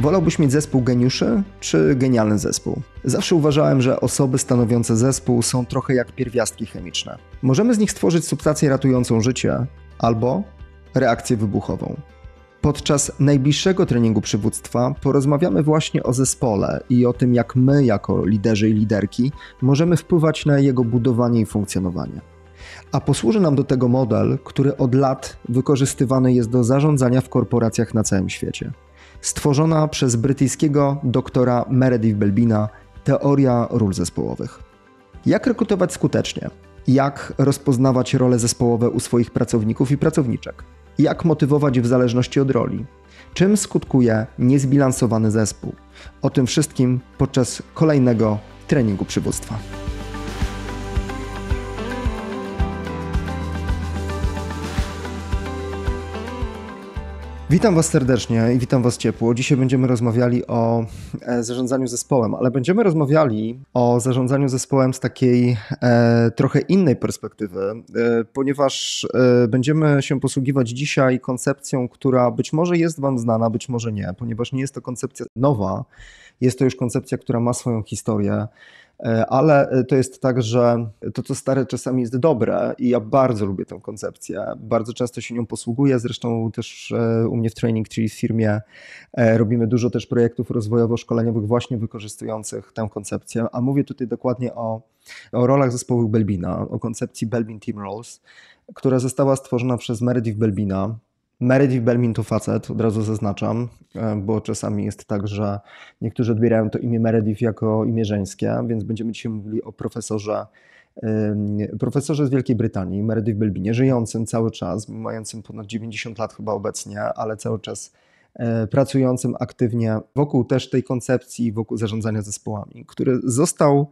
Wolałbyś mieć zespół geniuszy czy genialny zespół? Zawsze uważałem, że osoby stanowiące zespół są trochę jak pierwiastki chemiczne. Możemy z nich stworzyć substancję ratującą życie albo reakcję wybuchową. Podczas najbliższego treningu przywództwa porozmawiamy właśnie o zespole i o tym, jak my, jako liderzy i liderki, możemy wpływać na jego budowanie i funkcjonowanie. A posłuży nam do tego model, który od lat wykorzystywany jest do zarządzania w korporacjach na całym świecie stworzona przez brytyjskiego doktora Meredith Belbina teoria ról zespołowych. Jak rekrutować skutecznie? Jak rozpoznawać role zespołowe u swoich pracowników i pracowniczek? Jak motywować w zależności od roli? Czym skutkuje niezbilansowany zespół? O tym wszystkim podczas kolejnego treningu przywództwa. Witam Was serdecznie i witam Was ciepło. Dzisiaj będziemy rozmawiali o e, zarządzaniu zespołem, ale będziemy rozmawiali o zarządzaniu zespołem z takiej e, trochę innej perspektywy, e, ponieważ e, będziemy się posługiwać dzisiaj koncepcją, która być może jest Wam znana, być może nie, ponieważ nie jest to koncepcja nowa. Jest to już koncepcja, która ma swoją historię. E, ale e, to jest tak, że to, co stare, czasami jest dobre, i ja bardzo lubię tę koncepcję. Bardzo często się nią posługuję. Zresztą też e, u mnie w Training czyli w firmie robimy dużo też projektów rozwojowo-szkoleniowych, właśnie wykorzystujących tę koncepcję. A mówię tutaj dokładnie o, o rolach zespołów Belbina, o koncepcji Belbin Team Roles, która została stworzona przez Meredith Belbina, Meredith i Belmin to facet, od razu zaznaczam, e, bo czasami jest tak, że niektórzy odbierają to imię Meredith jako imię żeńskie, więc będziemy dzisiaj mówili o profesorze, profesorze z Wielkiej Brytanii, Meredith Belbinie, żyjącym cały czas, mającym ponad 90 lat chyba obecnie, ale cały czas e, pracującym aktywnie wokół też tej koncepcji, wokół zarządzania zespołami, który został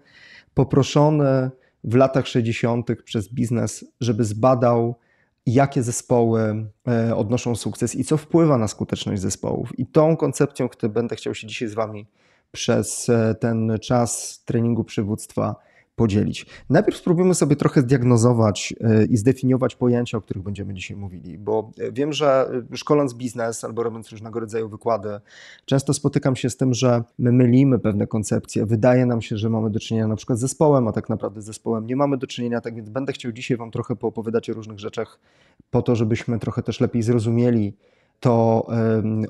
poproszony w latach 60. przez biznes, żeby zbadał jakie zespoły e, odnoszą sukces i co wpływa na skuteczność zespołów. I tą koncepcją, którą będę chciał się dzisiaj z Wami przez e, ten czas treningu przywództwa podzielić. Najpierw spróbujmy sobie trochę zdiagnozować e, i zdefiniować pojęcia, o których będziemy dzisiaj mówili, bo e, wiem, że e, szkoląc biznes albo robiąc różnego rodzaju wykłady, często spotykam się z tym, że my mylimy pewne koncepcje. Wydaje nam się, że mamy do czynienia na przykład z zespołem, a tak naprawdę z zespołem nie mamy do czynienia, tak więc będę chciał dzisiaj Wam trochę poopowiadać o różnych rzeczach po to, żebyśmy trochę też lepiej zrozumieli to,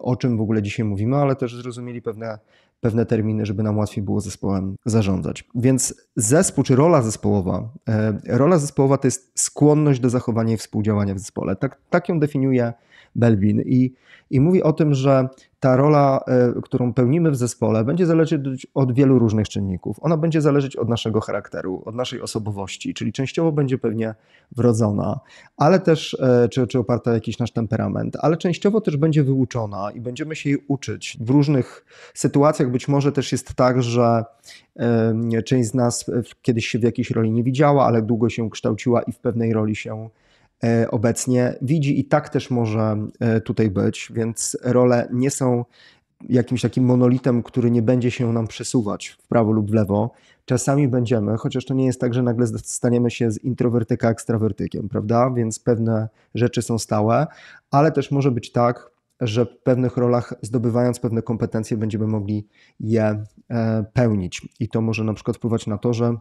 o czym w ogóle dzisiaj mówimy, ale też zrozumieli pewne pewne terminy, żeby nam łatwiej było zespołem zarządzać. Więc zespół, czy rola zespołowa, e, rola zespołowa to jest skłonność do zachowania i współdziałania w zespole. Tak, tak ją definiuje Belbin. I, I mówi o tym, że ta rola, e, którą pełnimy w zespole, będzie zależeć od wielu różnych czynników. Ona będzie zależeć od naszego charakteru, od naszej osobowości, czyli częściowo będzie pewnie wrodzona, ale też, e, czy, czy oparta o jakiś nasz temperament, ale częściowo też będzie wyuczona i będziemy się jej uczyć. W różnych sytuacjach być może też jest tak, że e, część z nas kiedyś się w jakiejś roli nie widziała, ale długo się kształciła i w pewnej roli się E, obecnie widzi i tak też może e, tutaj być, więc role nie są jakimś takim monolitem, który nie będzie się nam przesuwać w prawo lub w lewo. Czasami będziemy, chociaż to nie jest tak, że nagle staniemy się z introwertyka ekstrawertykiem, prawda? Więc pewne rzeczy są stałe, ale też może być tak, że w pewnych rolach, zdobywając pewne kompetencje, będziemy mogli je e, pełnić. I to może na przykład wpływać na to, że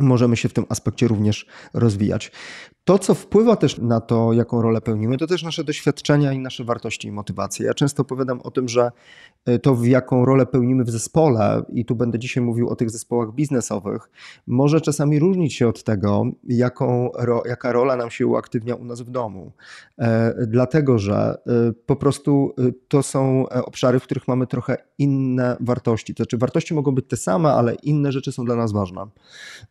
możemy się w tym aspekcie również rozwijać. To, co wpływa też na to, jaką rolę pełnimy, to też nasze doświadczenia i nasze wartości i motywacje. Ja często opowiadam o tym, że y, to, w jaką rolę pełnimy w zespole, i tu będę dzisiaj mówił o tych zespołach biznesowych, może czasami różnić się od tego, jaką, jaka rola nam się uaktywnia u nas w domu. E, dlatego, że y, po prostu y, to są e, obszary, w których mamy trochę inne wartości. To znaczy, wartości mogą być te same, ale inne rzeczy są dla nas ważne.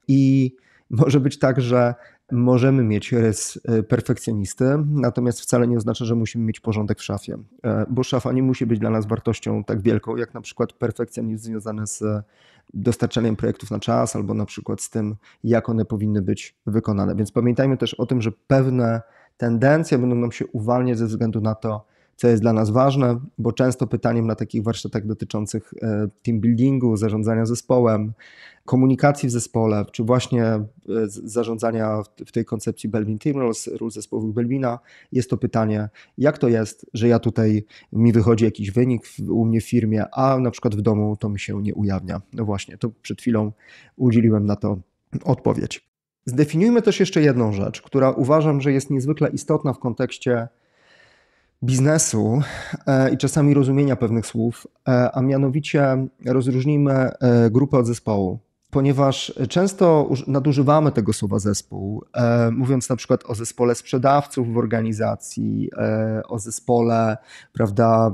I może być tak, że możemy mieć rys y, perfekcjonisty, natomiast wcale nie oznacza, że musimy mieć porządek w szafie, e, bo szafa nie musi być dla nas wartością tak wielką, jak na przykład perfekcjonizm związany z dostarczaniem projektów na czas, albo na przykład z tym, jak one powinny być wykonane. Więc pamiętajmy też o tym, że pewne tendencje będą nam się uwalniać ze względu na to, co jest dla nas ważne, bo często pytaniem na takich warsztatach dotyczących e, team buildingu, zarządzania zespołem, komunikacji w zespole, czy właśnie e, zarządzania w tej koncepcji belvin Team Rules, ról zespołowych Belbina, jest to pytanie, jak to jest, że ja tutaj, mi wychodzi jakiś wynik u mnie w firmie, a na przykład w domu to mi się nie ujawnia. No właśnie, to przed chwilą udzieliłem na to odpowiedź. Zdefiniujmy też jeszcze jedną rzecz, która uważam, że jest niezwykle istotna w kontekście biznesu e, i czasami rozumienia pewnych słów, e, a mianowicie rozróżnijmy e, grupę od zespołu. Ponieważ często nadużywamy tego słowa zespół, mówiąc na przykład o zespole sprzedawców w organizacji, o zespole prawda,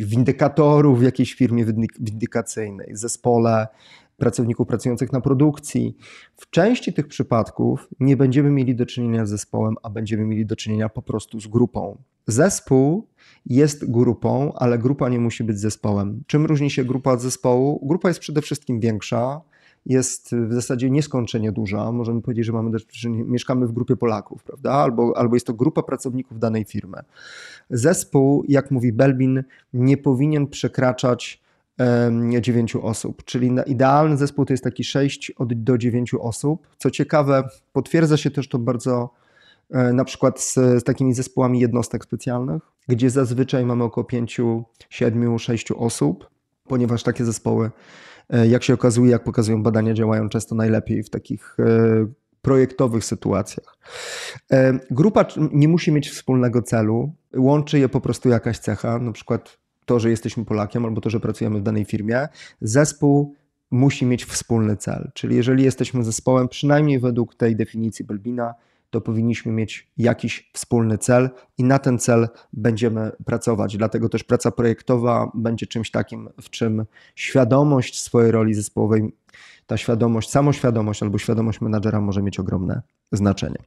windykatorów w jakiejś firmie windykacyjnej, zespole pracowników pracujących na produkcji. W części tych przypadków nie będziemy mieli do czynienia z zespołem, a będziemy mieli do czynienia po prostu z grupą. Zespół jest grupą, ale grupa nie musi być zespołem. Czym różni się grupa od zespołu? Grupa jest przede wszystkim większa, jest w zasadzie nieskończenie duża. Możemy powiedzieć, że mamy że mieszkamy w grupie Polaków, prawda? Albo, albo jest to grupa pracowników danej firmy. Zespół, jak mówi Belbin, nie powinien przekraczać 9 osób, czyli idealny zespół to jest taki 6 do 9 osób. Co ciekawe, potwierdza się też to bardzo e, na przykład z, z takimi zespołami jednostek specjalnych, gdzie zazwyczaj mamy około 5, 7, 6 osób, ponieważ takie zespoły, e, jak się okazuje, jak pokazują badania, działają często najlepiej w takich e, projektowych sytuacjach. Grupa nie musi mieć wspólnego celu, łączy je po prostu jakaś cecha, na przykład to, że jesteśmy Polakiem albo to, że pracujemy w danej firmie, zespół musi mieć wspólny cel. Czyli jeżeli jesteśmy zespołem, przynajmniej według tej definicji Belbina, to powinniśmy mieć jakiś wspólny cel i na ten cel będziemy pracować. Dlatego też praca projektowa będzie czymś takim, w czym świadomość swojej roli zespołowej, ta świadomość, samoświadomość albo świadomość menadżera może mieć ogromne znaczenie.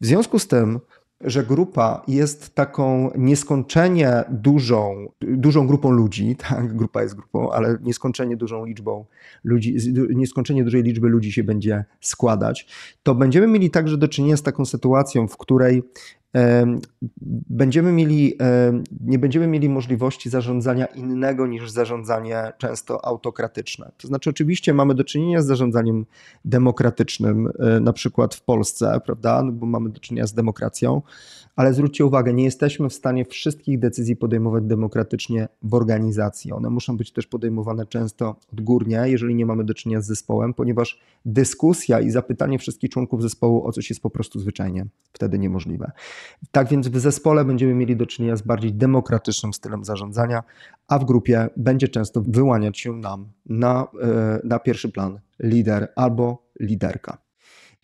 W związku z tym, że grupa jest taką nieskończenie dużą, dużą grupą ludzi, tak, grupa jest grupą, ale nieskończenie dużą liczbą ludzi, nieskończenie dużej liczby ludzi się będzie składać, to będziemy mieli także do czynienia z taką sytuacją, w której będziemy mieli, nie będziemy mieli możliwości zarządzania innego niż zarządzanie często autokratyczne. To znaczy, oczywiście mamy do czynienia z zarządzaniem demokratycznym, e, na przykład w Polsce, prawda, no bo mamy do czynienia z demokracją, ale zwróćcie uwagę, nie jesteśmy w stanie wszystkich decyzji podejmować demokratycznie w organizacji. One muszą być też podejmowane często odgórnie, jeżeli nie mamy do czynienia z zespołem, ponieważ dyskusja i zapytanie wszystkich członków zespołu o coś jest po prostu zwyczajnie wtedy niemożliwe. Tak więc w zespole będziemy mieli do czynienia z bardziej demokratycznym stylem zarządzania, a w grupie będzie często wyłaniać się nam na, e, na pierwszy plan lider albo liderka.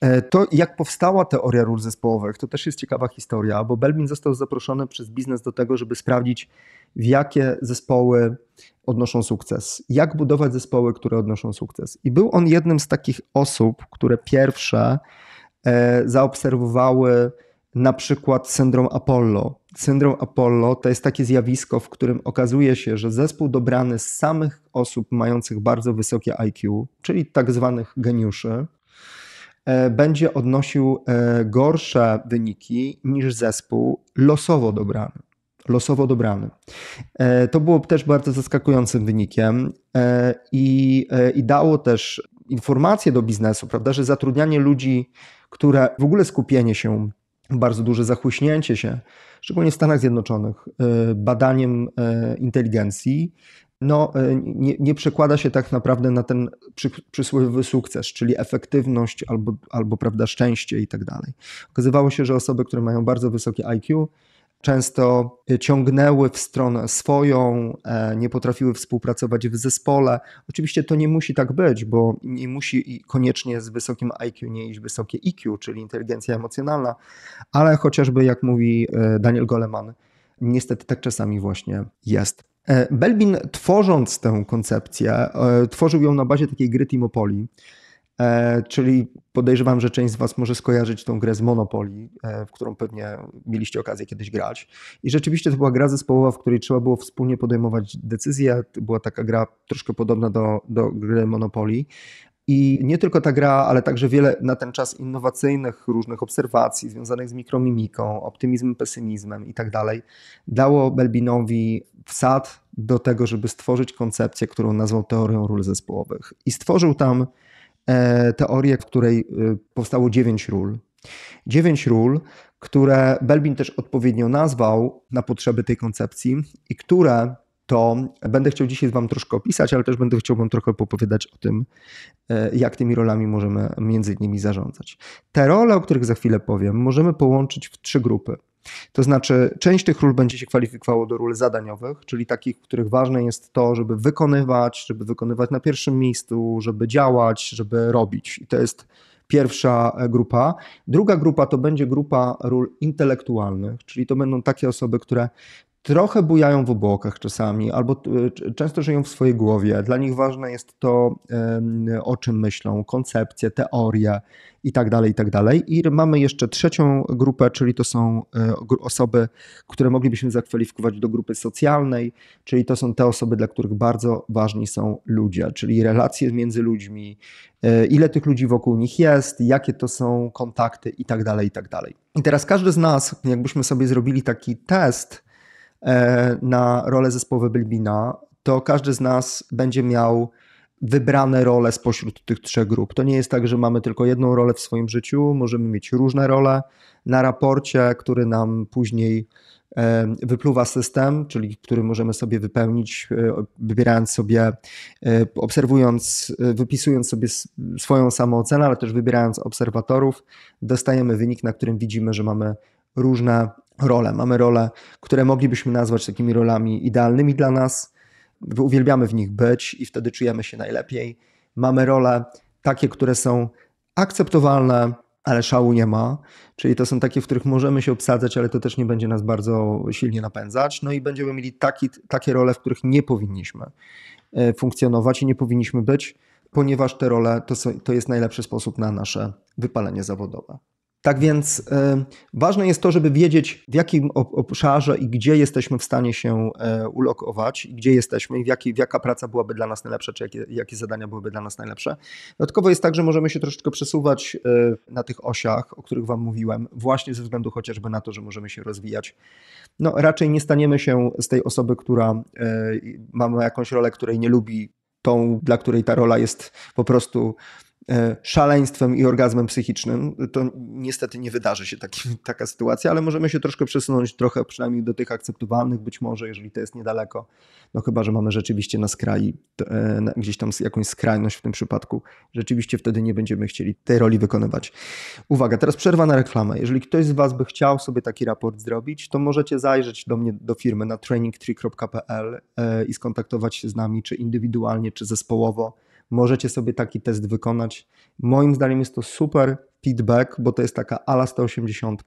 E, to, jak powstała teoria ról zespołowych, to też jest ciekawa historia, bo Belbin został zaproszony przez biznes do tego, żeby sprawdzić, w jakie zespoły odnoszą sukces, jak budować zespoły, które odnoszą sukces. I był on jednym z takich osób, które pierwsze e, zaobserwowały na przykład syndrom Apollo. Syndrom Apollo to jest takie zjawisko, w którym okazuje się, że zespół dobrany z samych osób mających bardzo wysokie IQ, czyli tak zwanych geniuszy, e, będzie odnosił e, gorsze wyniki niż zespół losowo dobrany. Losowo dobrany. E, to było też bardzo zaskakującym wynikiem i, i dało też informację do biznesu, prawda, że zatrudnianie ludzi, które w ogóle skupienie się bardzo duże zachłyśnięcie się, szczególnie w Stanach Zjednoczonych, e, badaniem e, inteligencji, no, e, nie, nie, przekłada się tak naprawdę na ten przy, przysłowiowy sukces, czyli efektywność albo, albo prawda, szczęście i tak dalej. Okazywało się, że osoby, które mają bardzo wysokie IQ, często ciągnęły w stronę swoją, e, nie potrafiły współpracować w zespole. Oczywiście to nie musi tak być, bo nie musi koniecznie z wysokim IQ nie iść wysokie IQ, czyli inteligencja emocjonalna, ale chociażby jak mówi e, Daniel Goleman, niestety tak czasami właśnie jest. E, Belbin tworząc tę koncepcję, tworzył ją na bazie takiej gry Timopoli, E, czyli podejrzewam, że część z Was może skojarzyć tą grę z Monopoly, e, w którą pewnie mieliście okazję kiedyś grać. I rzeczywiście to była gra zespołowa, w której trzeba było wspólnie podejmować decyzje. Była taka gra troszkę podobna do, do gry Monopoly. I nie tylko ta gra, ale także wiele na ten czas innowacyjnych różnych obserwacji związanych z mikromimiką, optymizmem, pesymizmem i tak dalej, dało Belbinowi wsad do tego, żeby stworzyć koncepcję, którą nazwał teorią ról zespołowych. I stworzył tam E, teorię, w której e, powstało dziewięć ról. Dziewięć ról, które Belbin też odpowiednio nazwał na potrzeby tej koncepcji i które to będę chciał dzisiaj Wam troszkę opisać, ale też będę chciał Wam trochę opowiadać o tym, e, jak tymi rolami możemy między nimi zarządzać. Te role, o których za chwilę powiem, możemy połączyć w trzy grupy. To znaczy, część tych ról będzie się kwalifikowało do ról zadaniowych, czyli takich, w których ważne jest to, żeby wykonywać, żeby wykonywać na pierwszym miejscu, żeby działać, żeby robić. I to jest pierwsza e, grupa. Druga grupa to będzie grupa ról intelektualnych, czyli to będą takie osoby, które trochę bujają w obłokach czasami, albo e, często żyją w swojej głowie. Dla nich ważne jest to, o czym myślą, koncepcje, teorie itd., tak itd. Tak I mamy jeszcze trzecią grupę, czyli to są e, osoby, które moglibyśmy zakwalifikować do grupy socjalnej, czyli to są te osoby, dla których bardzo ważni są ludzie, czyli relacje między ludźmi, e, ile tych ludzi wokół nich jest, jakie to są kontakty itd., tak dalej. I teraz każdy z nas, jakbyśmy sobie zrobili taki test, E, na role zespołowe Belbina, to każdy z nas będzie miał wybrane role spośród tych trzech grup. To nie jest tak, że mamy tylko jedną rolę w swoim życiu, możemy mieć różne role. Na raporcie, który nam później e, wypluwa system, czyli który możemy sobie wypełnić, e, wybierając sobie, obserwując, wypisując sobie swoją samoocenę, ale też wybierając obserwatorów, dostajemy wynik, na którym widzimy, że mamy różne role. Mamy role, które moglibyśmy nazwać takimi rolami idealnymi dla nas. Uwielbiamy w nich być i wtedy czujemy się najlepiej. Mamy role takie, które są akceptowalne, ale szału nie ma. Czyli to są takie, w których możemy się obsadzać, ale to też nie będzie nas bardzo silnie napędzać. No i będziemy mieli taki, takie role, w których nie powinniśmy e, funkcjonować i nie powinniśmy być, ponieważ te role to, to jest najlepszy sposób na nasze wypalenie zawodowe. Tak więc e, ważne jest to, żeby wiedzieć, w jakim obszarze i gdzie jesteśmy w stanie się e, ulokować, gdzie jesteśmy i w jaki, w jaka praca byłaby dla nas najlepsza, czy jakie, jakie zadania byłyby dla nas najlepsze. Dodatkowo jest tak, że możemy się troszeczkę przesuwać e, na tych osiach, o których Wam mówiłem, właśnie ze względu chociażby na to, że możemy się rozwijać. No, raczej nie staniemy się z tej osoby, która ma jakąś rolę, której nie lubi, tą, dla której ta rola jest po prostu E, szaleństwem i orgazmem psychicznym. To niestety nie wydarzy się taki, taka sytuacja, ale możemy się troszkę przesunąć, trochę przynajmniej do tych akceptowalnych, być może, jeżeli to jest niedaleko. No chyba, że mamy rzeczywiście na skraju, e, gdzieś tam jakąś skrajność w tym przypadku. Rzeczywiście wtedy nie będziemy chcieli tej roli wykonywać. Uwaga, teraz przerwa na reklamę. Jeżeli ktoś z Was by chciał sobie taki raport zrobić, to możecie zajrzeć do mnie, do firmy na trainingtree.pl e, i skontaktować się z nami, czy indywidualnie, czy zespołowo możecie sobie taki test wykonać. Moim zdaniem jest to super feedback, bo to jest taka ala 180,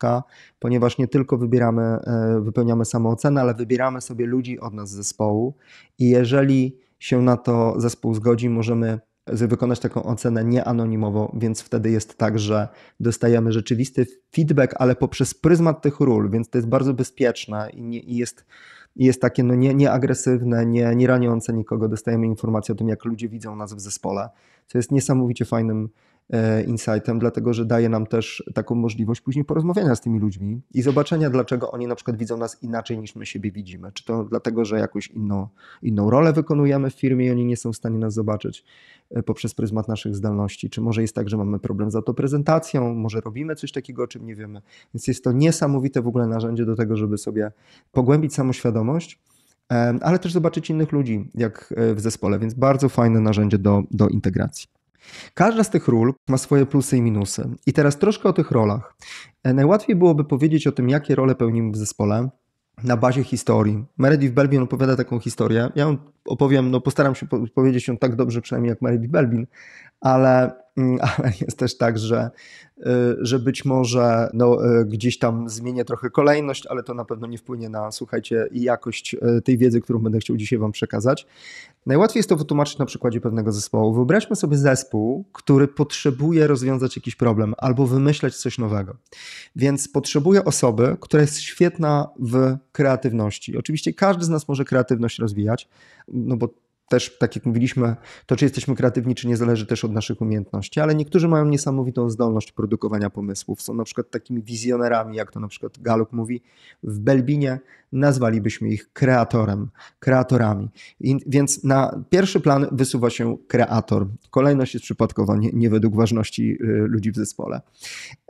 ponieważ nie tylko wybieramy, e, wypełniamy samoocenę, ale wybieramy sobie ludzi od nas z zespołu i jeżeli się na to zespół zgodzi, możemy wykonać taką ocenę nieanonimowo, więc wtedy jest tak, że dostajemy rzeczywisty feedback, ale poprzez pryzmat tych ról, więc to jest bardzo bezpieczne i, nie, i jest jest takie no, nie, nieagresywne, nie, nie raniące nikogo. Dostajemy informację o tym, jak ludzie widzą nas w zespole, co jest niesamowicie fajnym, E, insightem, dlatego że daje nam też taką możliwość później porozmawiania z tymi ludźmi i zobaczenia, dlaczego oni na przykład widzą nas inaczej niż my siebie widzimy. Czy to dlatego, że jakąś inną, inną rolę wykonujemy w firmie i oni nie są w stanie nas zobaczyć e, poprzez pryzmat naszych zdolności, czy może jest tak, że mamy problem z autoprezentacją, może robimy coś takiego, o czym nie wiemy. Więc jest to niesamowite w ogóle narzędzie do tego, żeby sobie pogłębić samoświadomość e, ale też zobaczyć innych ludzi, jak w zespole, więc bardzo fajne narzędzie do, do integracji. Każda z tych ról ma swoje plusy i minusy. I teraz troszkę o tych rolach. E, najłatwiej byłoby powiedzieć o tym, jakie role pełnimy w zespole na bazie historii. Meredith Belbin opowiada taką historię. Ja ją opowiem, no postaram się powiedzieć ją tak dobrze, przynajmniej jak Meredith Belbin, ale Mm, ale jest też tak, że, y, że być może no, y, gdzieś tam zmienię trochę kolejność, ale to na pewno nie wpłynie na, słuchajcie, jakość y, tej wiedzy, którą będę chciał dzisiaj Wam przekazać. Najłatwiej jest to wytłumaczyć na przykładzie pewnego zespołu. Wyobraźmy sobie zespół, który potrzebuje rozwiązać jakiś problem albo wymyśleć coś nowego. Więc potrzebuje osoby, która jest świetna w kreatywności. Oczywiście każdy z nas może kreatywność rozwijać, no bo też, tak jak mówiliśmy, to czy jesteśmy kreatywni, czy nie zależy też od naszych umiejętności, ale niektórzy mają niesamowitą zdolność produkowania pomysłów. Są na przykład takimi wizjonerami, jak to na przykład Galup mówi. W Belbinie nazwalibyśmy ich kreatorem, kreatorami. I, więc na pierwszy plan wysuwa się kreator. Kolejność jest przypadkowa, nie, nie według ważności y, ludzi w zespole.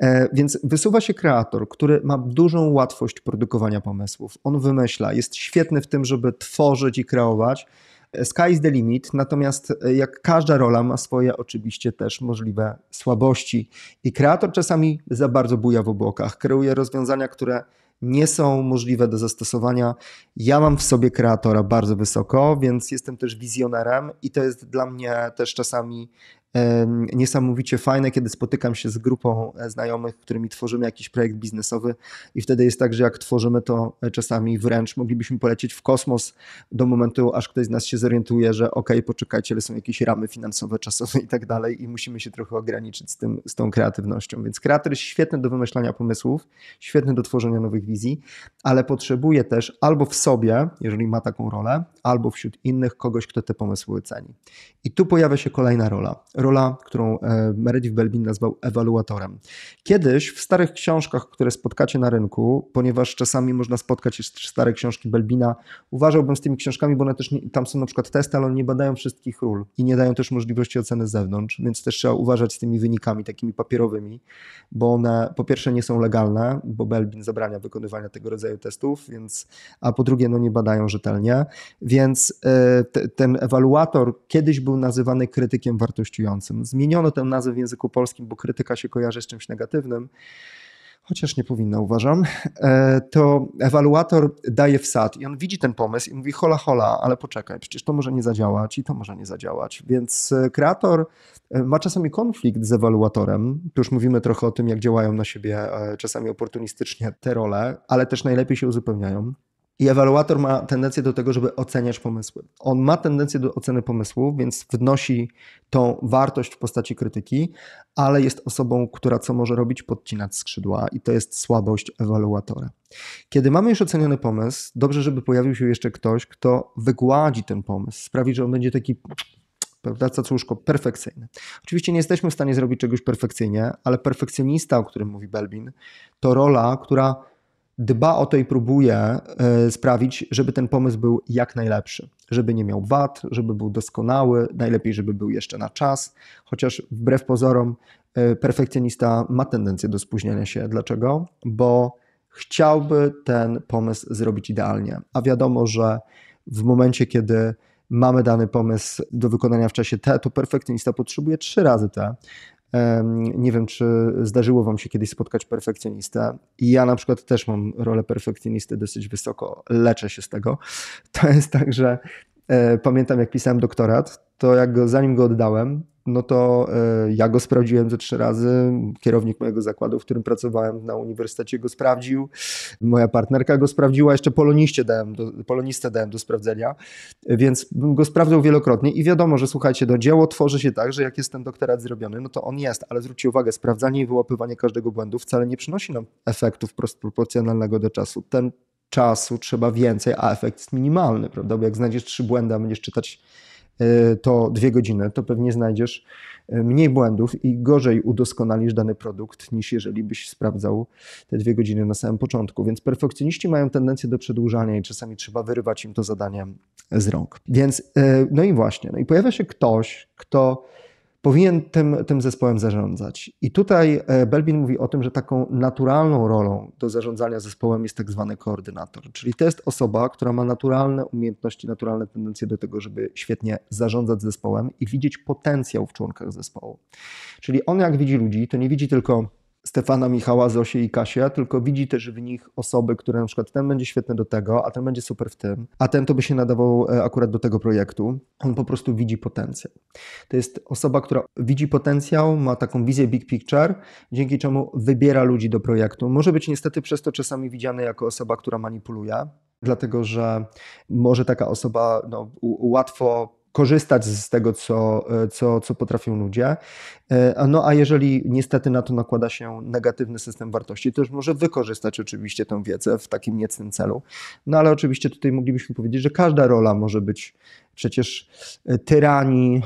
E, więc wysuwa się kreator, który ma dużą łatwość produkowania pomysłów. On wymyśla, jest świetny w tym, żeby tworzyć i kreować Sky is the limit, natomiast e, jak każda rola ma swoje oczywiście też możliwe słabości i kreator czasami za bardzo buja w obłokach, kreuje rozwiązania, które nie są możliwe do zastosowania. Ja mam w sobie kreatora bardzo wysoko, więc jestem też wizjonerem i to jest dla mnie też czasami niesamowicie fajne, kiedy spotykam się z grupą e, znajomych, którymi tworzymy jakiś projekt biznesowy i wtedy jest tak, że jak tworzymy to e, czasami wręcz moglibyśmy polecieć w kosmos do momentu, aż ktoś z nas się zorientuje, że ok, poczekajcie, ale są jakieś ramy finansowe, czasowe i tak dalej i musimy się trochę ograniczyć z, tym, z tą kreatywnością. Więc kreator jest świetny do wymyślania pomysłów, świetny do tworzenia nowych wizji, ale potrzebuje też albo w sobie, jeżeli ma taką rolę, albo wśród innych kogoś, kto te pomysły ceni. I tu pojawia się kolejna rola rola, którą e, Meredith Belbin nazwał ewaluatorem. Kiedyś w starych książkach, które spotkacie na rynku, ponieważ czasami można spotkać jeszcze stare książki Belbina, uważałbym z tymi książkami, bo one też nie, tam są na przykład testy, ale one nie badają wszystkich ról i nie dają też możliwości oceny z zewnątrz, więc też trzeba uważać z tymi wynikami takimi papierowymi, bo one po pierwsze nie są legalne, bo Belbin zabrania wykonywania tego rodzaju testów, więc, a po drugie no nie badają rzetelnie, więc y, te, ten ewaluator kiedyś był nazywany krytykiem wartościującym Zmieniono ten nazwę w języku polskim, bo krytyka się kojarzy z czymś negatywnym, chociaż nie powinna, uważam. E, to ewaluator daje wsad i on widzi ten pomysł i mówi: hola, hola, ale poczekaj, przecież to może nie zadziałać i to może nie zadziałać. Więc e, kreator e, ma czasami konflikt z ewaluatorem. Tu już mówimy trochę o tym, jak działają na siebie czasami oportunistycznie te role, ale też najlepiej się uzupełniają. I ewaluator ma tendencję do tego, żeby oceniać pomysły. On ma tendencję do oceny pomysłów, więc wnosi tą wartość w postaci krytyki, ale jest osobą, która co może robić? Podcinać skrzydła i to jest słabość ewaluatora. Kiedy mamy już oceniony pomysł, dobrze, żeby pojawił się jeszcze ktoś, kto wygładzi ten pomysł, sprawi, że on będzie taki prawda, cacuszko, perfekcyjny. Oczywiście nie jesteśmy w stanie zrobić czegoś perfekcyjnie, ale perfekcjonista, o którym mówi Belbin, to rola, która dba o to i próbuje e, sprawić, żeby ten pomysł był jak najlepszy, żeby nie miał wad, żeby był doskonały, najlepiej, żeby był jeszcze na czas, chociaż wbrew pozorom e, perfekcjonista ma tendencję do spóźniania się. Dlaczego? Bo chciałby ten pomysł zrobić idealnie, a wiadomo, że w momencie, kiedy mamy dany pomysł do wykonania w czasie T, to perfekcjonista potrzebuje trzy razy T, nie wiem, czy zdarzyło Wam się kiedyś spotkać perfekcjonistę. I ja na przykład też mam rolę perfekcjonisty dosyć wysoko, leczę się z tego. To jest tak, że e, pamiętam, jak pisałem doktorat, to jak go, zanim go oddałem, no to e, ja go sprawdziłem ze trzy razy. Kierownik mojego zakładu, w którym pracowałem na uniwersytecie, go sprawdził. Moja partnerka go sprawdziła, jeszcze dałem do, polonistę dałem do sprawdzenia, więc go sprawdzał wielokrotnie i wiadomo, że słuchajcie, do no, dzieło tworzy się tak, że jak jest ten doktorat zrobiony, no to on jest, ale zwróćcie uwagę, sprawdzanie i wyłapywanie każdego błędu wcale nie przynosi nam efektu wprost proporcjonalnego do czasu. Ten czasu trzeba więcej, a efekt jest minimalny, prawda? Bo jak znajdziesz trzy błędy, a będziesz czytać E, to dwie godziny, to pewnie znajdziesz e, mniej błędów i gorzej udoskonalisz dany produkt, niż jeżeli byś sprawdzał te dwie godziny na samym początku. Więc perfekcjoniści mają tendencję do przedłużania i czasami trzeba wyrywać im to zadanie z rąk. Więc, e, no i właśnie, no i pojawia się ktoś, kto powinien tym, tym zespołem zarządzać. I tutaj e, Belbin mówi o tym, że taką naturalną rolą do zarządzania zespołem jest tak zwany koordynator, czyli to jest osoba, która ma naturalne umiejętności, naturalne tendencje do tego, żeby świetnie zarządzać zespołem i widzieć potencjał w członkach zespołu. Czyli on jak widzi ludzi, to nie widzi tylko Stefana, Michała, Zosie i Kasia. tylko widzi też w nich osoby, które na przykład ten będzie świetny do tego, a ten będzie super w tym, a ten to by się nadawał e, akurat do tego projektu. On po prostu widzi potencjał. To jest osoba, która widzi potencjał, ma taką wizję big picture, dzięki czemu wybiera ludzi do projektu. Może być niestety przez to czasami widziany jako osoba, która manipuluje, dlatego że może taka osoba no, łatwo korzystać z tego, co, e, co, co potrafią ludzie. E, no a jeżeli niestety na to nakłada się negatywny system wartości, to już może wykorzystać oczywiście tę wiedzę w takim niecnym celu. No ale oczywiście tutaj moglibyśmy powiedzieć, że każda rola może być przecież e, tyrani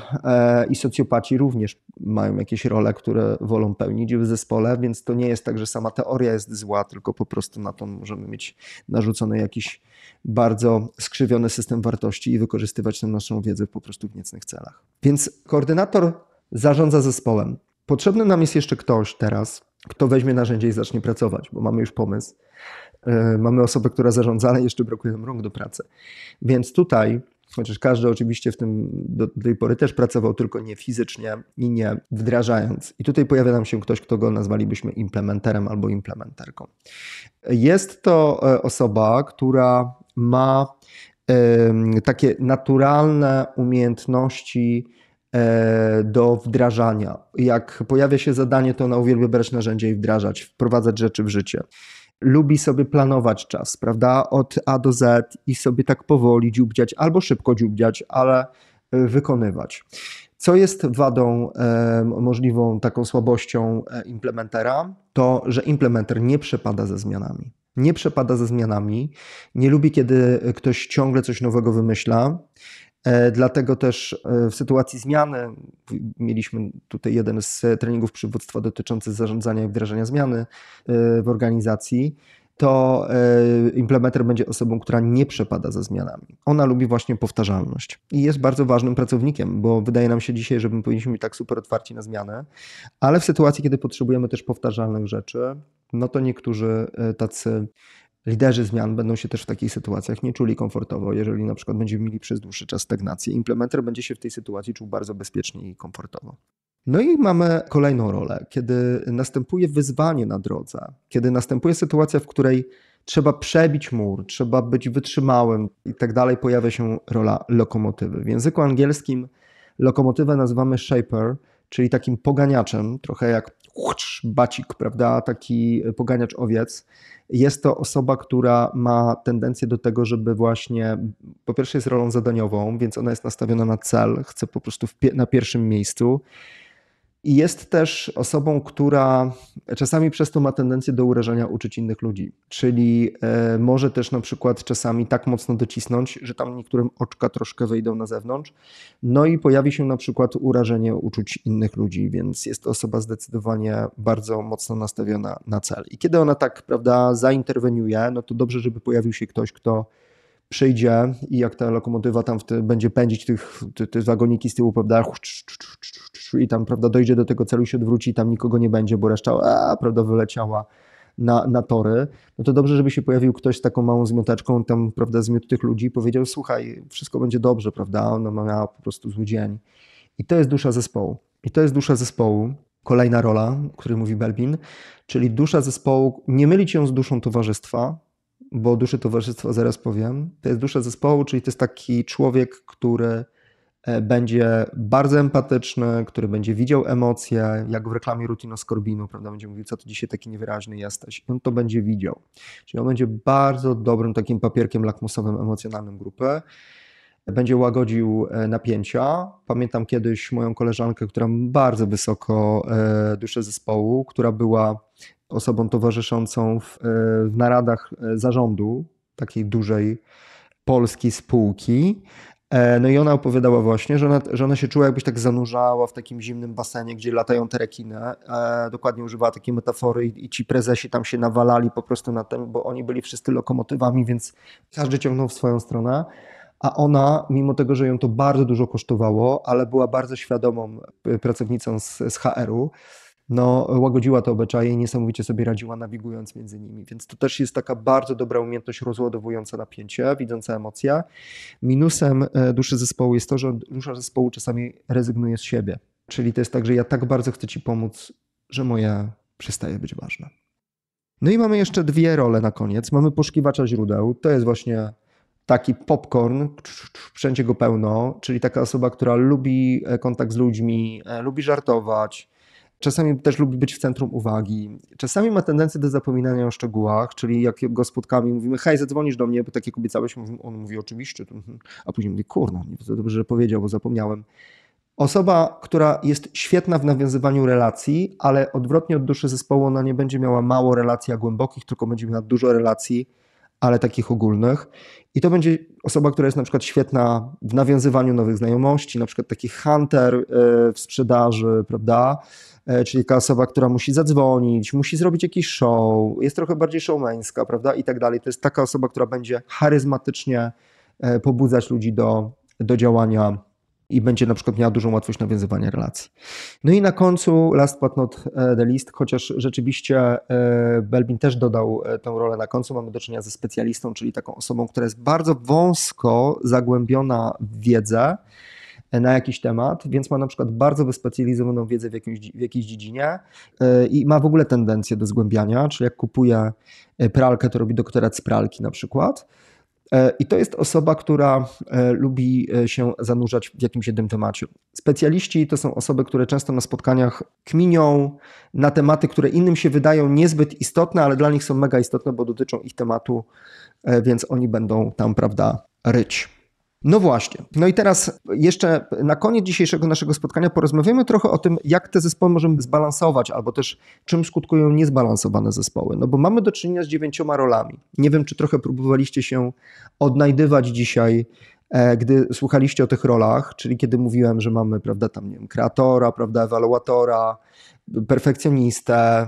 i socjopaci również mają jakieś role, które wolą pełnić w zespole, więc to nie jest tak, że sama teoria jest zła, tylko po prostu na to możemy mieć narzucony jakiś bardzo skrzywiony system wartości i wykorzystywać tę naszą wiedzę po prostu w niecnych celach. Więc koordynator zarządza zespołem. Potrzebny nam jest jeszcze ktoś teraz, kto weźmie narzędzie i zacznie pracować, bo mamy już pomysł. E, mamy osobę, która zarządza, ale jeszcze brakuje nam rąk do pracy. Więc tutaj chociaż każdy oczywiście w tym do tej pory też pracował tylko nie fizycznie i nie wdrażając. I tutaj pojawia nam się ktoś, kto go nazwalibyśmy implementerem albo implementerką. Jest to e, osoba, która ma takie naturalne umiejętności e, do wdrażania. Jak pojawia się zadanie, to ona uwielbia brać narzędzie i wdrażać, wprowadzać rzeczy w życie lubi sobie planować czas, prawda, od A do Z i sobie tak powoli dziubdziać, albo szybko dziubdziać, ale e, wykonywać. Co jest wadą, e, możliwą taką słabością e, implementera, to że implementer nie przepada ze zmianami. Nie przepada ze zmianami, nie lubi, kiedy e, ktoś ciągle coś nowego wymyśla, E, dlatego też e, w sytuacji zmiany mieliśmy tutaj jeden z treningów przywództwa dotyczący zarządzania i wdrażania zmiany e, w organizacji. To implementer będzie osobą, która nie przepada za zmianami. Ona lubi właśnie powtarzalność i jest bardzo ważnym pracownikiem, bo wydaje nam się dzisiaj, że my powinniśmy być tak super otwarci na zmianę, ale w sytuacji, kiedy potrzebujemy też powtarzalnych rzeczy, no to niektórzy tacy Liderzy zmian będą się też w takich sytuacjach nie czuli komfortowo, jeżeli na przykład będziemy mieli przez dłuższy czas stagnację. Implementer będzie się w tej sytuacji czuł bardzo bezpiecznie i komfortowo. No i mamy kolejną rolę, kiedy następuje wyzwanie na drodze, kiedy następuje sytuacja, w której trzeba przebić mur, trzeba być wytrzymałym i tak dalej, pojawia się rola lokomotywy. W języku angielskim lokomotywę nazywamy shaper, czyli takim poganiaczem, trochę jak bacik, prawda, taki poganiacz owiec. Jest to osoba, która ma tendencję do tego, żeby właśnie, po pierwsze jest rolą zadaniową, więc ona jest nastawiona na cel, chce po prostu na pierwszym miejscu. I jest też osobą, która czasami przez to ma tendencję do urażania uczuć innych ludzi. Czyli e, może też na przykład czasami tak mocno docisnąć, że tam niektórym oczka troszkę wyjdą na zewnątrz. No i pojawi się na przykład urażenie uczuć innych ludzi, więc jest to osoba zdecydowanie bardzo mocno nastawiona na cel. I kiedy ona tak, prawda, zainterweniuje, no to dobrze, żeby pojawił się ktoś, kto przyjdzie i jak ta lokomotywa tam te, będzie pędzić tych, te, te wagoniki z tyłu, prawda, i tam, prawda, dojdzie do tego celu, się odwróci i tam nikogo nie będzie, bo reszta, a, prawda, wyleciała na, na tory, no to dobrze, żeby się pojawił ktoś z taką małą zmiotaczką, tam, prawda, zmiot tych ludzi i powiedział, słuchaj, wszystko będzie dobrze, prawda, ona miała po prostu zły dzień. I to jest dusza zespołu. I to jest dusza zespołu, kolejna rola, o której mówi Belbin, czyli dusza zespołu, nie mylić ją z duszą towarzystwa, bo duszy towarzystwa zaraz powiem. To jest dusza zespołu, czyli to jest taki człowiek, który e, będzie bardzo empatyczny, który będzie widział emocje, jak w reklamie Rutino Skorbinu, prawda, będzie mówił, co to dzisiaj taki niewyraźny jesteś. on to będzie widział. Czyli on będzie bardzo dobrym takim papierkiem lakmusowym emocjonalnym grupy będzie łagodził e, napięcia. Pamiętam kiedyś moją koleżankę, która bardzo wysoko e, duszę zespołu, która była osobą towarzyszącą w, e, w naradach zarządu takiej dużej polskiej spółki. No i ona opowiadała właśnie, że ona, że ona się czuła jakbyś tak zanurzała w takim zimnym basenie, gdzie latają te rekiny. dokładnie używała takiej metafory i, ci prezesi tam się nawalali po prostu na tym, bo oni byli wszyscy lokomotywami, więc każdy ciągnął w swoją stronę a ona, mimo tego, że ją to bardzo dużo kosztowało, ale była bardzo świadomą e, pracownicą z, z HR-u, no, łagodziła te obyczaje i niesamowicie sobie radziła, nawigując między nimi. Więc to też jest taka bardzo dobra umiejętność rozładowująca napięcie, widząca emocje. Minusem e, duszy zespołu jest to, że dusza zespołu czasami rezygnuje z siebie. Czyli to jest tak, że ja tak bardzo chcę Ci pomóc, że moja przestaje być ważna. No i mamy jeszcze dwie role na koniec. Mamy poszukiwacza źródeł. To jest właśnie taki popcorn, wszędzie go pełno, czyli taka osoba, która lubi e, kontakt z ludźmi, e, lubi żartować, czasami też lubi być w centrum uwagi. Czasami ma tendencję do zapominania o szczegółach, czyli jak go spotkamy mówimy, hej, zadzwonisz do mnie, bo tak jak obiecałeś, on mówi oczywiście, mhm. a później mówi, kurna, nie dobrze, że powiedział, bo zapomniałem. Osoba, która jest świetna w nawiązywaniu relacji, ale odwrotnie od duszy zespołu, ona nie będzie miała mało relacji a głębokich, tylko będzie miała dużo relacji ale takich ogólnych. I to będzie osoba, która jest na przykład świetna w nawiązywaniu nowych znajomości, na przykład taki hunter e, w sprzedaży, prawda? E, czyli taka osoba, która musi zadzwonić, musi zrobić jakiś show, jest trochę bardziej showmańska, prawda? I tak dalej. To jest taka osoba, która będzie charyzmatycznie e, pobudzać ludzi do, do działania i będzie na przykład miała dużą łatwość nawiązywania relacji. No i na końcu last but not e, the least, chociaż rzeczywiście e, Belbin też dodał e, tę rolę na końcu, mamy do czynienia ze specjalistą, czyli taką osobą, która jest bardzo wąsko zagłębiona w wiedzę na jakiś temat, więc ma na przykład bardzo wyspecjalizowaną wiedzę w, jakimś, w jakiejś dziedzinie i ma w ogóle tendencję do zgłębiania, czyli jak kupuje pralkę, to robi doktorat z pralki na przykład E, I to jest osoba, która e, lubi e, się zanurzać w jakimś jednym temacie. Specjaliści to są osoby, które często na spotkaniach kminią na tematy, które innym się wydają niezbyt istotne, ale dla nich są mega istotne, bo dotyczą ich tematu, więc oni będą tam, prawda, ryć. No właśnie. No i teraz jeszcze na koniec dzisiejszego naszego spotkania porozmawiamy trochę o tym, jak te zespoły możemy zbalansować, albo też czym skutkują niezbalansowane zespoły. No bo mamy do czynienia z dziewięcioma rolami. Nie wiem, czy trochę próbowaliście się odnajdywać dzisiaj e, gdy słuchaliście o tych rolach, czyli kiedy mówiłem, że mamy, prawda, tam, nie wiem, kreatora, prawda, ewaluatora, perfekcjonistę,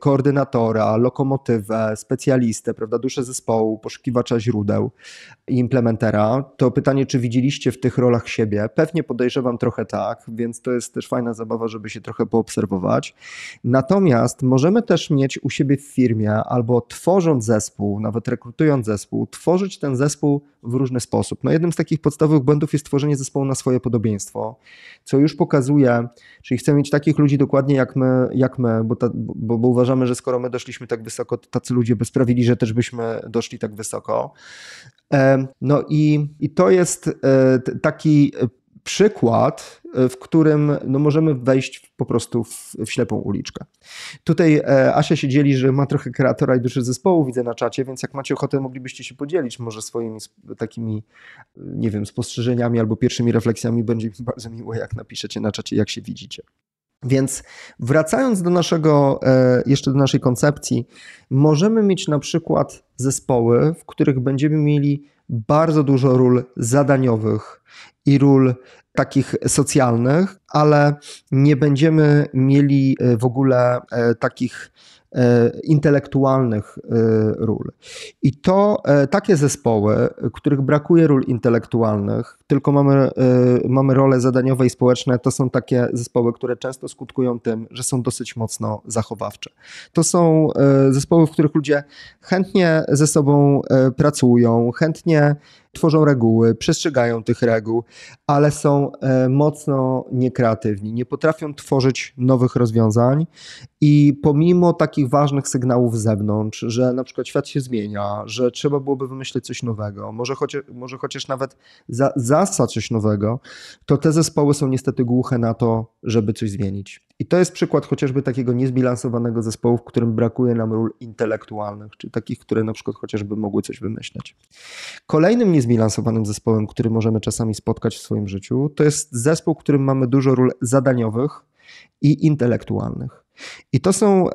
koordynatora, lokomotywę, specjalistę, prawda, duszę zespołu, poszukiwacza źródeł i implementera, to pytanie, czy widzieliście w tych rolach siebie? Pewnie podejrzewam trochę tak, więc to jest też fajna zabawa, żeby się trochę poobserwować. Natomiast możemy też mieć u siebie w firmie albo tworząc zespół, nawet rekrutując zespół, tworzyć ten zespół w różny sposób. No jednym z takich podstawowych błędów jest tworzenie zespołu na swoje podobieństwo, co już pokazuje, czyli chcę mieć takich ludzi dokładnie jak my, jak my bo, ta, bo, bo, uważamy, że skoro my doszliśmy tak wysoko, to tacy ludzie by sprawili, że też byśmy doszli tak wysoko. E, no i, i to jest e, taki przykład, e, w którym no, możemy wejść po prostu w, w ślepą uliczkę. Tutaj Asia się dzieli, że ma trochę kreatora i duszy zespołu, widzę na czacie, więc jak macie ochotę, moglibyście się podzielić może swoimi takimi, nie wiem, spostrzeżeniami albo pierwszymi refleksjami. Będzie mi bardzo miło, jak napiszecie na czacie, jak się widzicie. Więc wracając do naszego, e, jeszcze do naszej koncepcji, możemy mieć na przykład zespoły, w których będziemy mieli bardzo dużo ról zadaniowych i ról takich socjalnych, ale nie będziemy mieli e, w ogóle e, takich E, intelektualnych e, ról. I to e, takie zespoły, których brakuje ról intelektualnych, tylko mamy, mamy role zadaniowe i społeczne, to są takie zespoły, które często skutkują tym, że są dosyć mocno zachowawcze. To są zespoły, w których ludzie chętnie ze sobą pracują, chętnie tworzą reguły, przestrzegają tych reguł, ale są e, mocno niekreatywni, nie potrafią tworzyć nowych rozwiązań i pomimo takich ważnych sygnałów z zewnątrz, że na przykład świat się zmienia, że trzeba byłoby wymyślić coś nowego, może chociaż, może chociaż nawet za, coś nowego, to te zespoły są niestety głuche na to, żeby coś zmienić. I to jest przykład chociażby takiego niezbilansowanego zespołu, w którym brakuje nam ról intelektualnych, czy takich, które na przykład chociażby mogły coś wymyśleć. Kolejnym niezbilansowanym niezbilansowanym zespołem, który możemy czasami spotkać w swoim życiu. To jest zespół, w którym mamy dużo ról zadaniowych i intelektualnych. I to są e,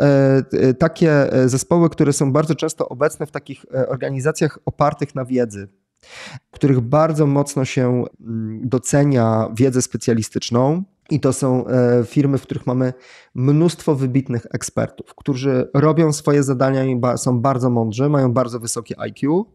e, takie e, zespoły, które są bardzo często obecne w takich organizacjach opartych na wiedzy, w których bardzo mocno się mm, docenia wiedzę specjalistyczną, i to są e, firmy, w których mamy mnóstwo wybitnych ekspertów, którzy robią swoje zadania i są bardzo mądrzy, mają bardzo wysokie IQ,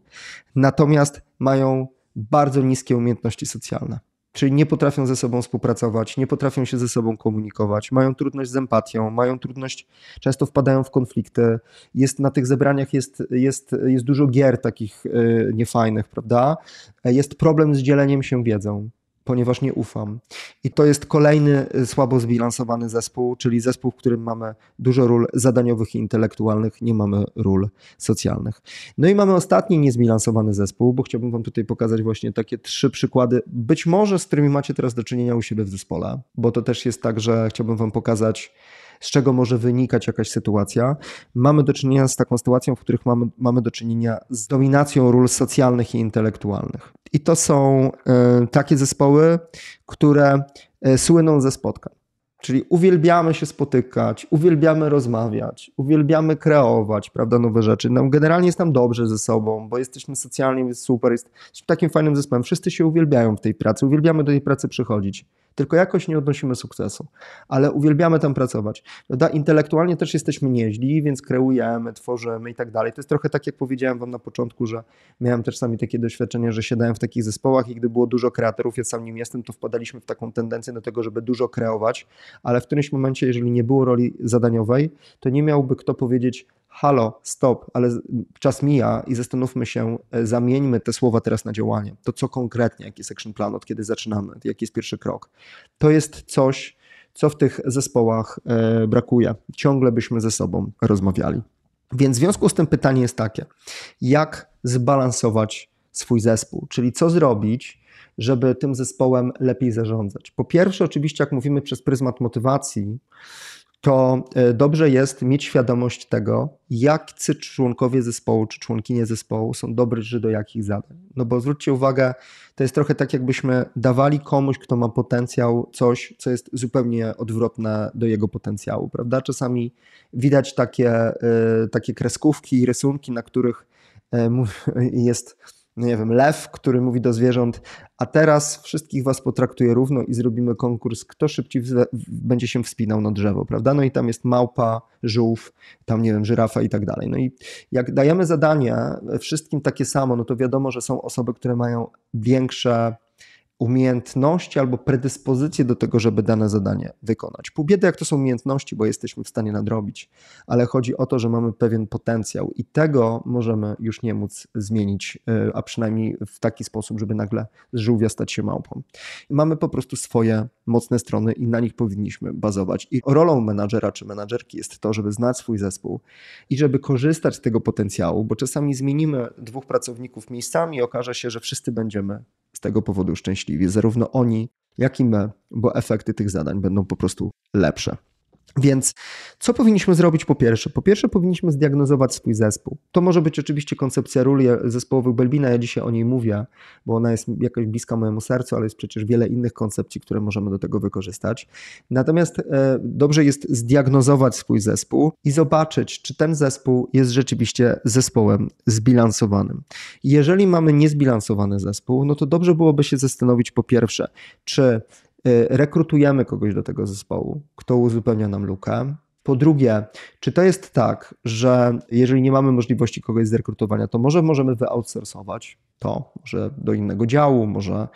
natomiast mają bardzo niskie umiejętności socjalne. Czyli nie potrafią ze sobą współpracować, nie potrafią się ze sobą komunikować, mają trudność z empatią, mają trudność, często wpadają w konflikty. Jest na tych zebraniach jest, jest, jest dużo gier takich e, niefajnych, prawda? E, jest problem z dzieleniem się wiedzą ponieważ nie ufam. I to jest kolejny y, słabo zbilansowany zespół, czyli zespół, w którym mamy dużo ról zadaniowych i intelektualnych, nie mamy ról socjalnych. No i mamy ostatni niezbilansowany zespół, bo chciałbym Wam tutaj pokazać właśnie takie trzy przykłady, być może z którymi macie teraz do czynienia u siebie w zespole, bo to też jest tak, że chciałbym Wam pokazać, z czego może wynikać jakaś sytuacja. Mamy do czynienia z taką sytuacją, w których mamy, mamy do czynienia z dominacją ról socjalnych i intelektualnych. I to są e, takie zespoły, które e, słyną ze spotkań. Czyli uwielbiamy się spotykać, uwielbiamy rozmawiać, uwielbiamy kreować, prawda, nowe rzeczy. No, generalnie jest nam dobrze ze sobą, bo jesteśmy socjalni, jest super, jest, jesteśmy takim fajnym zespołem. Wszyscy się uwielbiają w tej pracy, uwielbiamy do tej pracy przychodzić tylko jakoś nie odnosimy sukcesu, ale uwielbiamy tam pracować. Intelektualnie też jesteśmy nieźli, więc kreujemy, tworzymy i tak dalej. To jest trochę tak, jak powiedziałem Wam na początku, że miałem też sami takie doświadczenie, że siadałem w takich zespołach i gdy było dużo kreatorów, ja sam nim jestem, to wpadaliśmy w taką tendencję do tego, żeby dużo kreować, ale w którymś momencie, jeżeli nie było roli zadaniowej, to nie miałby kto powiedzieć, halo, stop, ale czas mija i zastanówmy się, e, zamieńmy te słowa teraz na działanie. To co konkretnie, jaki jest action plan, od kiedy zaczynamy, jaki jest pierwszy krok. To jest coś, co w tych zespołach e, brakuje. Ciągle byśmy ze sobą rozmawiali. Więc w związku z tym pytanie jest takie: jak zbalansować swój zespół? Czyli co zrobić, żeby tym zespołem lepiej zarządzać? Po pierwsze, oczywiście, jak mówimy przez pryzmat motywacji, to e, dobrze jest mieć świadomość tego, jacy członkowie zespołu czy członkinie zespołu są dobrzy do jakich zadań. No bo zwróćcie uwagę, to jest trochę tak, jakbyśmy dawali komuś, kto ma potencjał, coś, co jest zupełnie odwrotne do jego potencjału, prawda? Czasami widać takie, e, takie kreskówki i rysunki, na których e, jest no nie wiem, lew, który mówi do zwierząt, a teraz wszystkich was potraktuję równo i zrobimy konkurs, kto szybciej będzie się wspinał na drzewo, prawda? No i tam jest małpa, żółw, tam nie wiem, żyrafa i tak dalej. No i jak dajemy zadania wszystkim takie samo, no to wiadomo, że są osoby, które mają większe umiejętności albo predyspozycje do tego, żeby dane zadanie wykonać. Pół biedy, jak to są umiejętności, bo jesteśmy w stanie nadrobić, ale chodzi o to, że mamy pewien potencjał i tego możemy już nie móc zmienić, e, a przynajmniej w taki sposób, żeby nagle z żółwia stać się małpą. Mamy po prostu swoje mocne strony i na nich powinniśmy bazować. I rolą menadżera czy menadżerki jest to, żeby znać swój zespół i żeby korzystać z tego potencjału, bo czasami zmienimy dwóch pracowników miejscami i okaże się, że wszyscy będziemy z tego powodu szczęśliwi, zarówno oni, jak i my, bo efekty tych zadań będą po prostu lepsze. Więc co powinniśmy zrobić po pierwsze? Po pierwsze powinniśmy zdiagnozować swój zespół. To może być oczywiście koncepcja ról zespołowych Belbina, ja dzisiaj o niej mówię, bo ona jest jakoś bliska mojemu sercu, ale jest przecież wiele innych koncepcji, które możemy do tego wykorzystać. Natomiast e, dobrze jest zdiagnozować swój zespół i zobaczyć, czy ten zespół jest rzeczywiście zespołem zbilansowanym. Jeżeli mamy niezbilansowany zespół, no to dobrze byłoby się zastanowić po pierwsze, czy Y, rekrutujemy kogoś do tego zespołu, kto uzupełnia nam lukę. Po drugie, czy to jest tak, że jeżeli nie mamy możliwości kogoś zrekrutowania, to może możemy wyoutsourcować to, może do innego działu, może,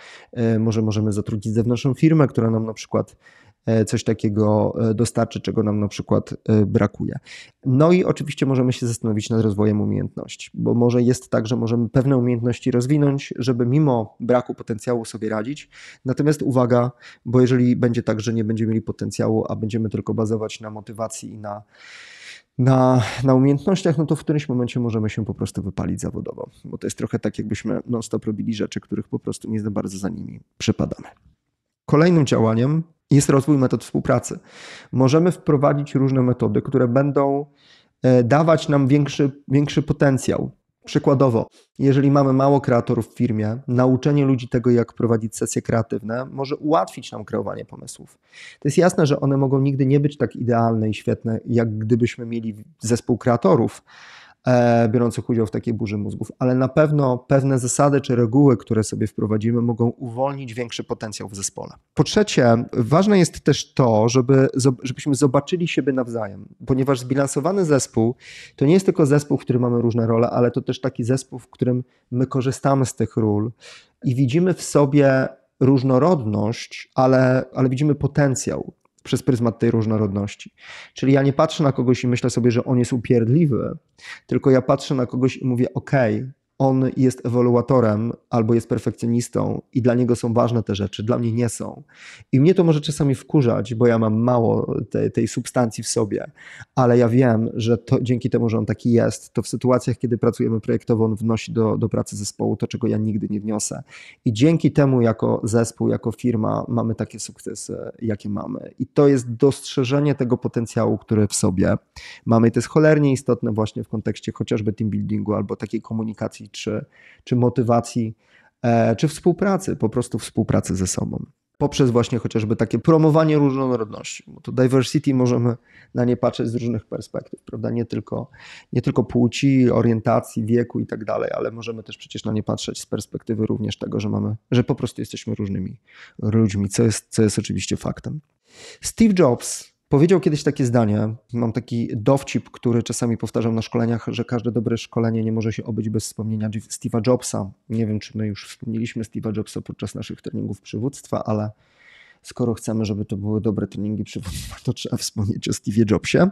y, może możemy zatrudnić zewnętrzną firmę, która nam na przykład E, coś takiego e, dostarczy, czego nam na przykład e, brakuje. No i oczywiście możemy się zastanowić nad rozwojem umiejętności, bo może jest tak, że możemy pewne umiejętności rozwinąć, żeby mimo braku potencjału sobie radzić. Natomiast uwaga, bo jeżeli będzie tak, że nie będziemy mieli potencjału, a będziemy tylko bazować na motywacji i na na, na umiejętnościach, no to w którymś momencie możemy się po prostu wypalić zawodowo, bo to jest trochę tak, jakbyśmy non-stop robili rzeczy, których po prostu nie za bardzo za nimi przypadamy. Kolejnym działaniem jest rozwój metod współpracy. Możemy wprowadzić różne metody, które będą e, dawać nam większy, większy potencjał. Przykładowo, jeżeli mamy mało kreatorów w firmie, nauczenie ludzi tego, jak prowadzić sesje kreatywne, może ułatwić nam kreowanie pomysłów. To jest jasne, że one mogą nigdy nie być tak idealne i świetne, jak gdybyśmy mieli zespół kreatorów, E, biorących udział w takiej burzy mózgów, ale na pewno pewne zasady czy reguły, które sobie wprowadzimy, mogą uwolnić większy potencjał w zespole. Po trzecie, ważne jest też to, żeby, żebyśmy zobaczyli siebie nawzajem, ponieważ zbilansowany zespół to nie jest tylko zespół, w którym mamy różne role, ale to też taki zespół, w którym my korzystamy z tych ról i widzimy w sobie różnorodność, ale, ale widzimy potencjał przez pryzmat tej różnorodności. Czyli ja nie patrzę na kogoś i myślę sobie, że on jest upierdliwy, tylko ja patrzę na kogoś i mówię, okej, okay, on jest ewaluatorem albo jest perfekcjonistą i dla niego są ważne te rzeczy, dla mnie nie są. I mnie to może czasami wkurzać, bo ja mam mało te, tej substancji w sobie, ale ja wiem, że to, dzięki temu, że on taki jest, to w sytuacjach, kiedy pracujemy projektowo, on wnosi do, do pracy zespołu to, czego ja nigdy nie wniosę. I dzięki temu, jako zespół, jako firma, mamy takie sukcesy, jakie mamy. I to jest dostrzeżenie tego potencjału, który w sobie mamy. I to jest cholernie istotne właśnie w kontekście chociażby team buildingu albo takiej komunikacji czy, czy motywacji, e, czy współpracy, po prostu współpracy ze sobą. Poprzez właśnie chociażby takie promowanie różnorodności, bo to diversity możemy na nie patrzeć z różnych perspektyw, prawda? Nie tylko, nie tylko płci, orientacji, wieku i tak dalej, ale możemy też przecież na nie patrzeć z perspektywy również tego, że mamy, że po prostu jesteśmy różnymi ludźmi, co jest, co jest oczywiście faktem. Steve Jobs Powiedział kiedyś takie zdanie, mam taki dowcip, który czasami powtarzam na szkoleniach, że każde dobre szkolenie nie może się obyć bez wspomnienia Steve'a Jobsa. Nie wiem, czy my już wspomnieliśmy Steve'a Jobsa podczas naszych treningów przywództwa, ale skoro chcemy, żeby to były dobre treningi to trzeba wspomnieć o Steve Jobsie.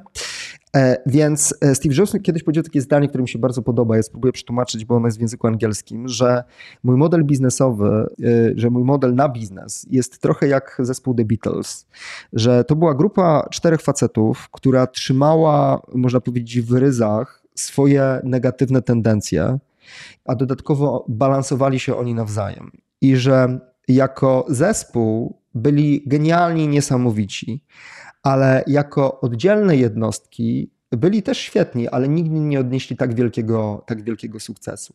E, więc e, Steve Jobs kiedyś powiedział takie zdanie, które mi się bardzo podoba. Ja spróbuję przetłumaczyć, bo ono jest w języku angielskim, że mój model biznesowy, e, że mój model na biznes jest trochę jak zespół The Beatles. Że to była grupa czterech facetów, która trzymała, można powiedzieć, w ryzach swoje negatywne tendencje, a dodatkowo balansowali się oni nawzajem. I że jako zespół byli genialni, niesamowici, ale jako oddzielne jednostki byli też świetni, ale nigdy nie odnieśli tak wielkiego, tak wielkiego sukcesu.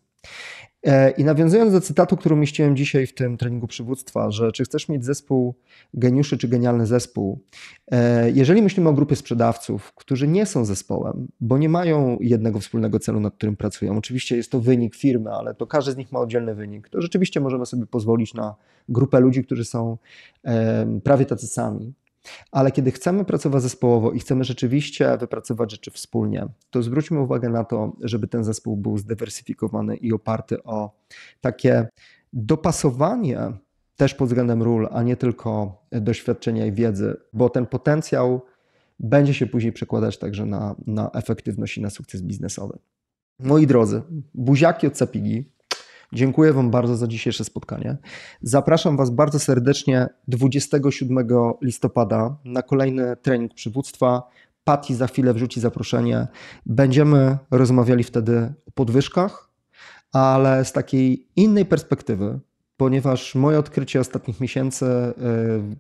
E, I nawiązując do cytatu, który umieściłem dzisiaj w tym treningu przywództwa, że czy chcesz mieć zespół geniuszy czy genialny zespół, e, jeżeli myślimy o grupie sprzedawców, którzy nie są zespołem, bo nie mają jednego wspólnego celu, nad którym pracują, oczywiście jest to wynik firmy, ale to każdy z nich ma oddzielny wynik, to rzeczywiście możemy sobie pozwolić na grupę ludzi, którzy są e, prawie tacy sami. Ale kiedy chcemy pracować zespołowo i chcemy rzeczywiście wypracować rzeczy wspólnie, to zwróćmy uwagę na to, żeby ten zespół był zdywersyfikowany i oparty o takie dopasowanie też pod względem ról, a nie tylko doświadczenia i wiedzy, bo ten potencjał będzie się później przekładać także na, na efektywność i na sukces biznesowy. Moi drodzy, buziaki od Sapigi Dziękuję Wam bardzo za dzisiejsze spotkanie. Zapraszam Was bardzo serdecznie 27 listopada na kolejny trening przywództwa. Pati za chwilę wrzuci zaproszenie. Będziemy rozmawiali wtedy o podwyżkach, ale z takiej innej perspektywy, ponieważ moje odkrycie ostatnich miesięcy, e,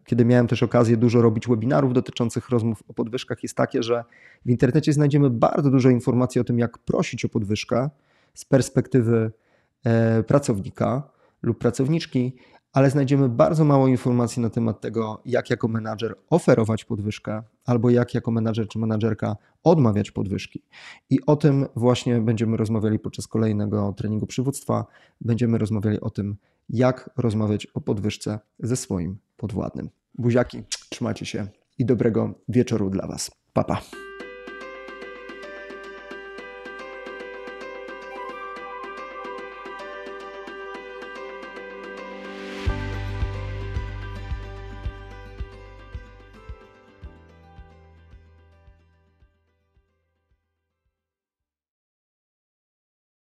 kiedy miałem też okazję dużo robić webinarów dotyczących rozmów o podwyżkach, jest takie, że w internecie znajdziemy bardzo dużo informacji o tym, jak prosić o podwyżkę z perspektywy E, pracownika lub pracowniczki, ale znajdziemy bardzo mało informacji na temat tego, jak jako menadżer oferować podwyżkę albo jak jako menadżer czy menadżerka odmawiać podwyżki. I o tym właśnie będziemy rozmawiali podczas kolejnego treningu przywództwa. Będziemy rozmawiali o tym, jak rozmawiać o podwyżce ze swoim podwładnym. Buziaki, trzymajcie się i dobrego wieczoru dla Was. Papa. Pa.